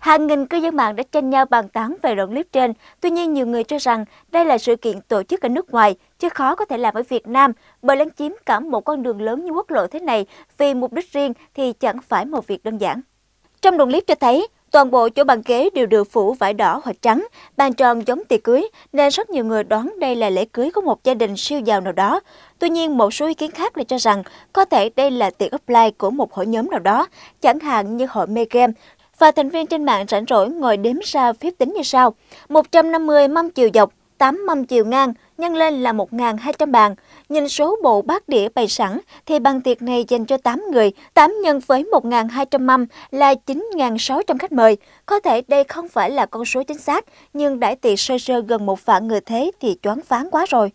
Hàng nghìn cư dân mạng đã tranh nhau bàn tán về đoạn clip trên. Tuy nhiên, nhiều người cho rằng đây là sự kiện tổ chức ở nước ngoài, chứ khó có thể làm ở Việt Nam, bởi lấn chiếm cả một con đường lớn như quốc lộ thế này vì mục đích riêng thì chẳng phải một việc đơn giản. Trong đoạn clip cho thấy, toàn bộ chỗ bàn ghế đều được phủ vải đỏ hoặc trắng, bàn tròn giống tiệc cưới, nên rất nhiều người đoán đây là lễ cưới của một gia đình siêu giàu nào đó. Tuy nhiên, một số ý kiến khác lại cho rằng có thể đây là tiệc offline của một hội nhóm nào đó, chẳng hạn như hội mê game, và thành viên trên mạng rảnh rỗi ngồi đếm ra phép tính như sau. 150 mâm chiều dọc, 8 mâm chiều ngang, nhân lên là 1.200 bàn. Nhìn số bộ bát đĩa bày sẵn thì bàn tiệc này dành cho 8 người, 8 nhân với 1.200 mâm là 9.600 khách mời. Có thể đây không phải là con số chính xác, nhưng đại tiệc sơ sơ gần một vạn người thế thì choáng phán quá rồi.